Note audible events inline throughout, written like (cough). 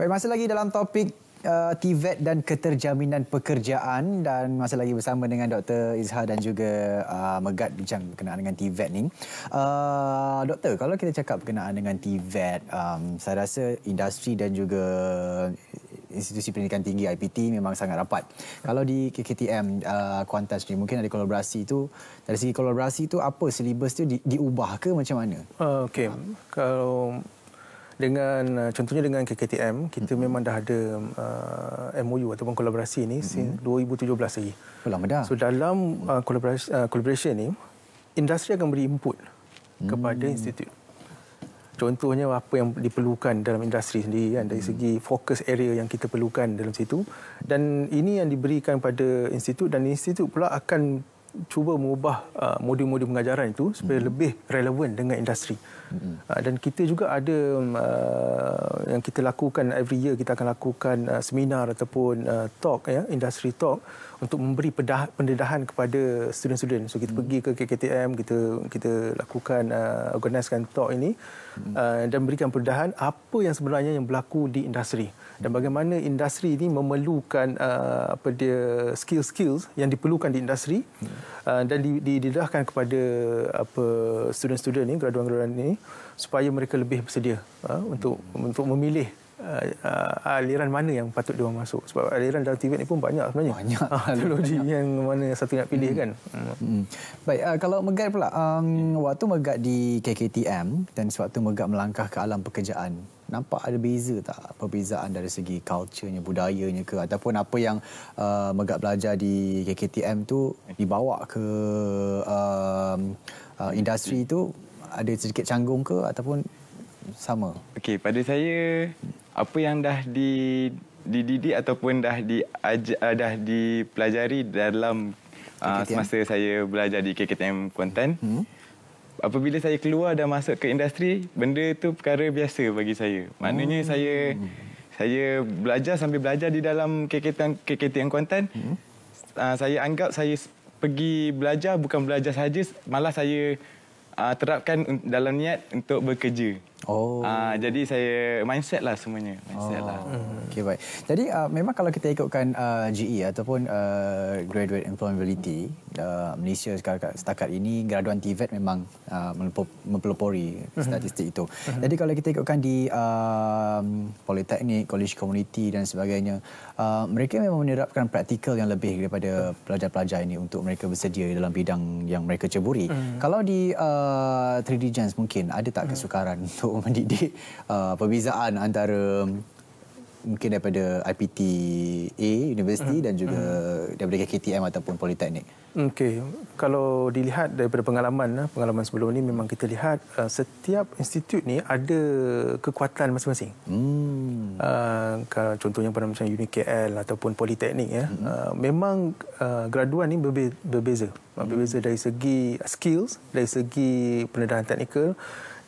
Baik, masih lagi dalam topik uh, TVET dan keterjaminan pekerjaan dan masih lagi bersama dengan Dr. Izhar dan juga uh, Megat bincang berkenaan dengan TVET ni. Uh, Doktor, kalau kita cakap berkenaan dengan TVET, um, saya rasa industri dan juga institusi pendidikan tinggi IPT memang sangat rapat. Kalau di KKTM uh, Kuantan sendiri mungkin ada kolaborasi itu. Dari segi kolaborasi itu apa silibus tu di, diubah ke macam mana? Uh, okay. Uh. kalau dengan uh, contohnya dengan KKTM kita hmm. memang dah ada uh, MOU ataupun kolaborasi ini hmm. 2017 lagi. Oh, lama dah. So dalam uh, kolaborasi uh, collaboration ni industri akan beri input hmm. kepada mm. institut. Contohnya apa yang diperlukan dalam industri sendiri kan dari hmm. segi focus area yang kita perlukan dalam situ dan ini yang diberikan pada institut dan institut pula akan cuba mengubah uh, modul-modul pengajaran itu supaya hmm lebih relevan dengan industri. hmm uh, dan kita juga ada um, uh, yang kita lakukan every year kita akan lakukan seminar ataupun talk ya, industry talk untuk memberi pendedahan kepada student-student. So kita hmm pergi ke KKTM, kita kita lakukan uh, organisekan talk ini hmm uh, dan berikan pendedahan apa yang sebenarnya yang berlaku di industri dan bagaimana industri ini memerlukan uh, apa dia skill-skills yang diperlukan di industri. hmm Uh, dan didedahkan kepada apa student-student ini, graduan-graduan ini supaya mereka lebih bersedia uh, untuk hmm. untuk memilih uh, aliran mana yang patut dia masuk sebab aliran dalam TV ni pun banyak sebenarnya banyak ah, (laughs) teknologi banyak. yang mana satu nak pilih hmm. kan hmm. baik uh, kalau Megat pula um, waktu Megat di KKTM dan sewaktu Megat melangkah ke alam pekerjaan nampak ada beza tak perbezaan dari segi culture-nya budayanya ke ataupun apa yang uh, Megat belajar di KKTM tu dibawa ke uh, uh, industri tu ada sedikit canggung ke ataupun sama. Okey, pada saya apa yang dah di dididik ataupun dah di ah, dah dipelajari dalam uh, semasa saya belajar di KKTM Kuantan. Hmm. Apabila saya keluar dan masuk ke industri, benda itu perkara biasa bagi saya. Maknanya hmm. saya saya belajar sambil belajar di dalam KKTM KKTM Kuantan. Hmm. Uh, saya anggap saya pergi belajar bukan belajar saja, malah saya uh, terapkan dalam niat untuk bekerja. Oh. Ah, jadi saya mindset lah semuanya. Mindset lah. oh. lah. Okay, baik. Jadi uh, memang kalau kita ikutkan uh, ah, GE ataupun uh, Graduate Employability uh, Malaysia sekarang setakat ini graduan TVET memang uh, mempelopori mhm. statistik itu. Mhm. jadi kalau kita ikutkan di uh, Politeknik, College Community dan sebagainya, uh, mereka memang menerapkan praktikal yang lebih daripada pelajar-pelajar ini untuk mereka bersedia dalam bidang yang mereka ceburi. Mhm. kalau di uh, 3D Gens mungkin ada tak kesukaran untuk untuk (laughs) mendidik uh, perbezaan antara mungkin daripada IPTA University hmm. dan juga hmm. daripada KTM ataupun Politeknik? Okey, kalau dilihat daripada pengalaman eh, pengalaman sebelum ini memang kita lihat eh, setiap institut ni ada kekuatan masing-masing. Hmm. Eh, kalau contohnya pada macam UNIKL ataupun politeknik ya, hmm. memang graduan ni berbeza. Berbeza dari segi skills, dari segi pendedahan teknikal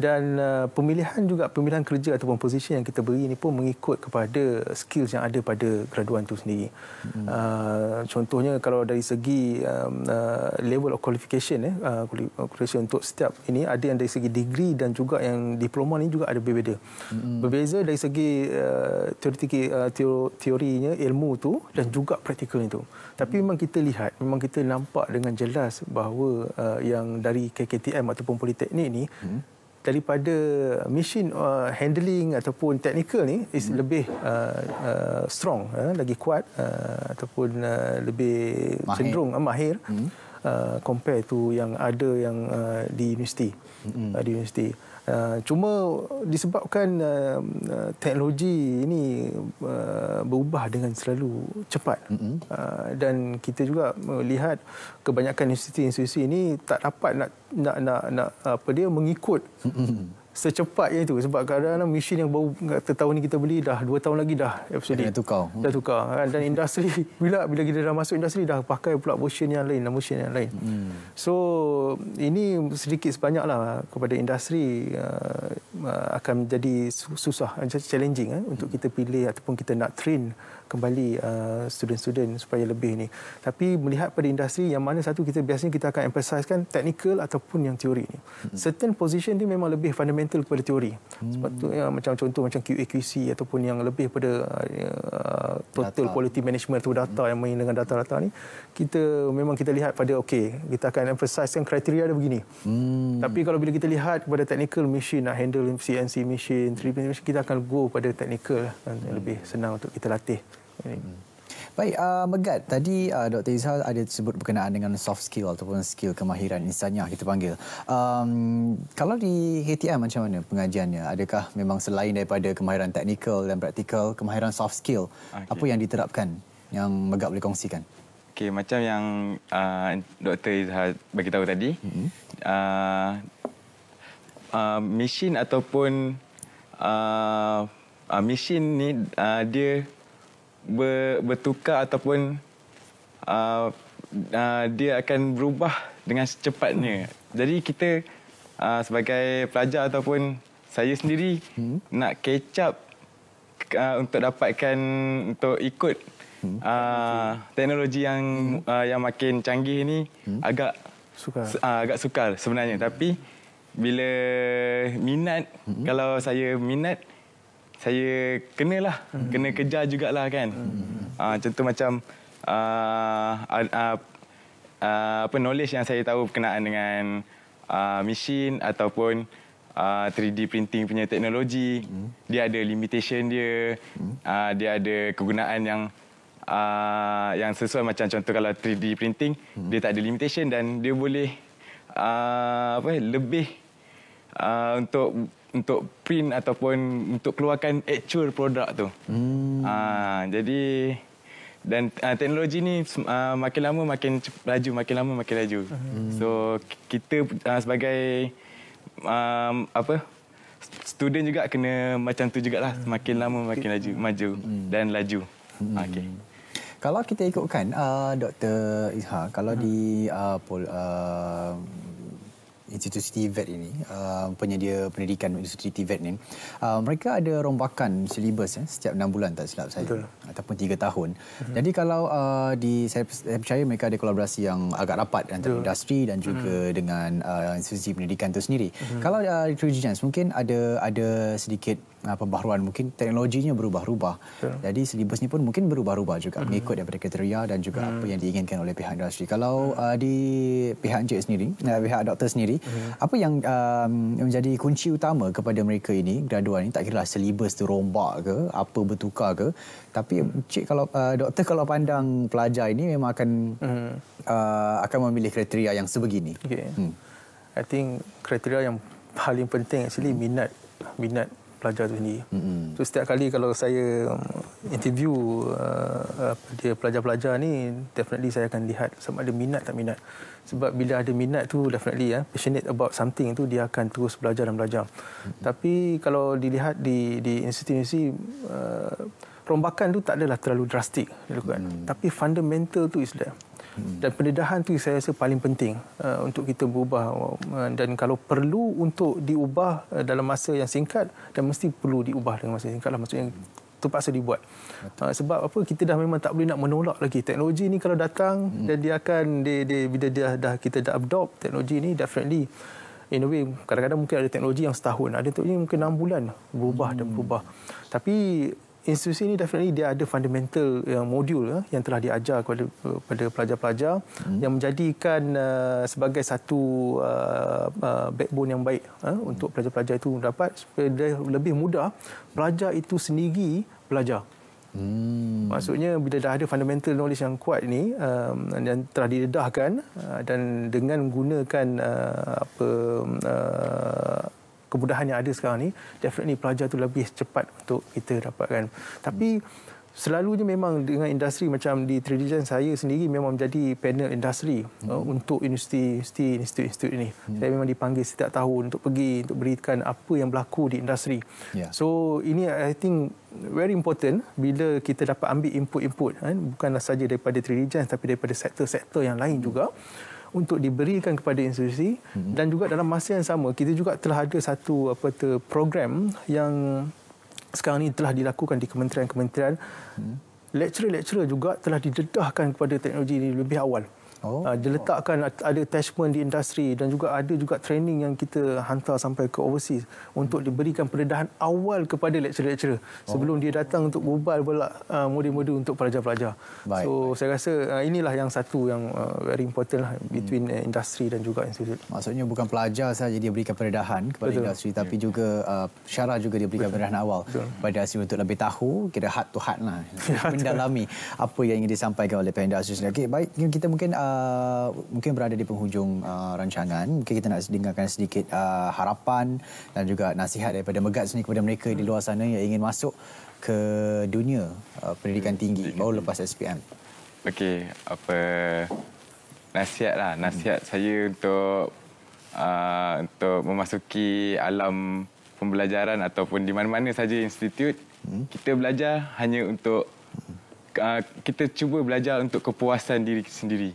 dan pemilihan juga pemilihan kerja ataupun posisi yang kita beri ini pun mengikut kepada skills yang ada pada graduan tu sendiri. Hmm. contohnya kalau dari segi um, uh, level of qualification eh, uh, uh, qualification untuk setiap ini ada yang dari segi degree dan juga yang diploma ni juga ada berbeza. hmm Berbeza dari segi uh, teoretik uh, teorinya ilmu tu dan juga praktikal itu. Tapi memang kita lihat, memang kita nampak dengan jelas bahawa uh, yang dari KKTM ataupun politeknik ni mm-hmm daripada mesin uh, handling ataupun teknikal ni is hmm. lebih uh, uh, strong uh, lagi kuat uh, ataupun uh, lebih mahir. cenderung uh, mahir hmm. uh, compare to yang ada yang uh, di universiti hmm. uh, di universiti Eh, cuma disebabkan uh, teknologi ini uh, berubah dengan selalu cepat mm-hmm. uh, dan kita juga melihat kebanyakan institusi-institusi ini tak dapat nak nak nak, nak apa dia mengikut mm-hmm secepatnya itu sebab kadang-kadang mesin yang baru tahun ni kita beli dah 2 tahun lagi dah obsolete. Dah tukar. Dah tukar kan? dan industri (laughs) bila bila kita dah masuk industri dah pakai pula motion yang lain dan motion yang lain. Hmm. So ini sedikit sebanyaklah kepada industri ah, ah, akan jadi susah challenging eh, untuk kita pilih ataupun kita nak train kembali uh, student-student uh, supaya lebih ni. Tapi melihat pada industri yang mana satu kita biasanya kita akan emphasize kan technical ataupun yang teori ini. Hmm. Certain position dia memang lebih fundamental kepada teori. Hmm. Sebab tu ya, macam contoh macam QAQC ataupun yang lebih pada uh, total data. quality management atau data hmm. yang main dengan data-data ni kita memang kita lihat pada okey kita akan emphasize kan kriteria dia begini. Hmm. Tapi kalau bila kita lihat kepada technical machine nak handle CNC machine, 3D machine kita akan go pada technical kan, hmm. lebih senang untuk kita latih. Hmm. Baik, uh, Megat, tadi uh, Dr. Izhal ada sebut berkenaan dengan soft skill ataupun skill kemahiran insannya kita panggil. Um, kalau di KTM macam mana pengajiannya? Adakah memang selain daripada kemahiran teknikal dan praktikal, kemahiran soft skill, okay. Ah, apa yang diterapkan yang Megat boleh kongsikan? Okay, macam yang uh, Dr. Izhal beritahu tadi, mm-hmm. uh, uh, mesin ataupun uh, uh, mesin ni uh, dia ber, bertukar ataupun uh, uh, dia akan berubah dengan secepatnya. Jadi kita uh, sebagai pelajar ataupun saya sendiri hmm? nak catch up uh, untuk dapatkan untuk ikut hmm? uh, teknologi yang hmm? uh, yang makin canggih ini hmm? agak sukar. Uh, agak sukar sebenarnya hmm. tapi bila minat hmm? kalau saya minat hmm? saya kenalah, hmm. kena kejar lah kan. Hmm. Uh, hmm, hmm. ah, contoh macam uh, uh, uh, uh, apa knowledge yang saya tahu berkenaan dengan uh, ah, mesin ataupun uh, ah, 3D printing punya teknologi. Hmm. Dia ada limitation dia, hmm. uh, dia ada kegunaan yang uh, yang sesuai macam contoh kalau 3D printing, hmm. dia tak ada limitation dan dia boleh uh, apa lebih uh, untuk untuk print ataupun untuk keluarkan actual produk tu. Hmm. Aa, ah, jadi dan uh, teknologi ni uh, makin lama makin laju makin lama makin laju. Hmm. So kita uh, sebagai um, apa student juga kena macam tu jugalah hmm. makin lama makin laju hmm. maju hmm. dan laju. Hmm. Okey. Kalau kita ikutkan uh, Dr. Izhar kalau hmm. di uh, pol, uh, institusi TVET ini, uh, penyedia pendidikan institusi TVET ini, uh, mereka ada rombakan silibus eh, setiap 6 bulan tak silap saya. Betul. Ataupun tiga tahun. Mm-hmm. Jadi kalau uh, di saya percaya mereka ada kolaborasi yang agak rapat antara Betul. industri dan juga mm-hmm. dengan uh, institusi pendidikan itu sendiri. Mm-hmm. Kalau uh, di True mungkin ada ada sedikit uh, pembaharuan mungkin teknologinya berubah-ubah. Jadi silibus ini pun mungkin berubah-ubah juga mm-hmm. mengikut daripada kriteria dan juga mm-hmm. apa mhm. yang diinginkan oleh pihak industri. Kalau mhm. uh, di pihak encik sendiri, uh, pihak doktor sendiri, Mm-hmm. Apa yang um, menjadi kunci utama kepada mereka ini graduan ini tak kira lah silibus tu rombak ke, apa bertukar ke, tapi mm cik kalau uh, doktor kalau pandang pelajar ini memang akan mm uh, akan memilih kriteria yang sebegini. Okay. Hmm. I think kriteria yang paling penting actually minat minat pelajar tu sendiri. Mm-hmm. So setiap kali kalau saya um, interview uh, uh, pelajar-pelajar ni definitely saya akan lihat sama ada minat tak minat. Sebab bila ada minat tu definitely ya uh, passionate about something tu dia akan terus belajar dan belajar. Mm-hmm. Tapi kalau dilihat di di institusi uh, rombakan tu tak adalah terlalu drastik Mm-hmm. Tapi fundamental tu is there. Dan pendedahan itu saya rasa paling penting uh, untuk kita berubah. Uh, dan kalau perlu untuk diubah uh, dalam masa yang singkat, dan mesti perlu diubah dalam masa yang singkat. Lah. Maksudnya, terpaksa dibuat. sebab apa kita dah memang tak boleh nak menolak lagi. Teknologi ini kalau datang, hmm. dan dia akan, dia, dia, bila dia, dah kita dah adopt teknologi ini, definitely, in a way, kadang-kadang mungkin ada teknologi yang setahun, ada teknologi mungkin enam bulan berubah hmm. dan berubah. Tapi institusi ini definitely dia ada fundamental yang eh, modul uh, eh, yang telah diajar kepada uh, pelajar-pelajar hmm. yang menjadikan uh, sebagai satu uh, uh, backbone yang baik uh, hmm. untuk pelajar-pelajar itu dapat supaya dia lebih mudah pelajar itu sendiri belajar. Hmm. Maksudnya bila dah ada fundamental knowledge yang kuat ni um, dan telah didedahkan uh, dan dengan menggunakan. uh, apa uh, kemudahan yang ada sekarang ni definitely pelajar tu lebih cepat untuk kita dapatkan tapi selalunya memang dengan industri macam di 3 saya sendiri memang menjadi panel industri hmm. uh, untuk universiti universiti institut, institut ini hmm. saya memang dipanggil setiap tahun untuk pergi untuk berikan apa yang berlaku di industri yeah. so ini i think very important bila kita dapat ambil input-input kan bukan sahaja daripada 3 tapi daripada sektor-sektor yang lain hmm. juga untuk diberikan kepada institusi mm-hmm. dan juga dalam masa yang sama kita juga telah ada satu apa tu program yang sekarang ini telah dilakukan di kementerian-kementerian mm-hmm. lecturer-lecturer juga telah didedahkan kepada teknologi ini lebih awal Oh. Uh, diletakkan ada attachment di industri dan juga ada juga training yang kita hantar sampai ke overseas untuk diberikan peredahan awal kepada lecturer-lecturer sebelum oh. dia datang untuk berbual pula uh, ah, murid-murid untuk pelajar-pelajar. Baik. So saya rasa uh, inilah yang satu yang uh, very important lah between hmm. industri dan juga institut. Maksudnya bukan pelajar saja dia berikan peredahan kepada Betul. industri ya. tapi juga uh, syarah juga dia berikan peredahan awal kepada asyik untuk lebih tahu kira hard to hard lah (laughs) ya, mendalami apa yang ingin disampaikan oleh pihak industri. Okay, baik kita mungkin uh, Uh, mungkin berada di penghujung uh, rancangan. Mungkin kita nak dengarkan sedikit uh, harapan dan juga nasihat daripada Megat sini kepada mereka hmm. di luar sana yang ingin masuk ke dunia uh, pendidikan tinggi hmm. baru lepas SPM. Okey, apa nasihat lah. Nasihat hmm. saya untuk uh, untuk memasuki alam pembelajaran ataupun di mana-mana saja institut, hmm. kita belajar hanya untuk uh, kita cuba belajar untuk kepuasan diri sendiri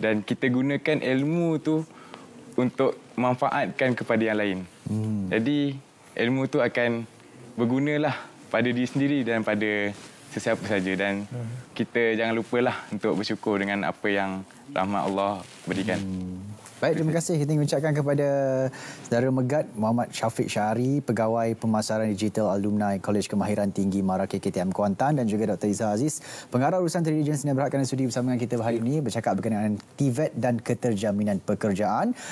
dan kita gunakan ilmu tu untuk manfaatkan kepada yang lain. Hmm. Jadi ilmu tu akan berguna lah pada diri sendiri dan pada sesiapa saja dan hmm. kita jangan lupalah untuk bersyukur dengan apa yang rahmat Allah berikan. Hmm. Baik, terima kasih. Kita ingin ucapkan kepada saudara Megat Muhammad Syafiq Syahari, Pegawai Pemasaran Digital Alumni College Kemahiran Tinggi Mara KKTM Kuantan dan juga Dr. Izzah Aziz, Pengarah Urusan Terdiri Jensen yang berhakkan sudi bersama dengan kita hari ini bercakap berkenaan TVET e dan Keterjaminan Pekerjaan.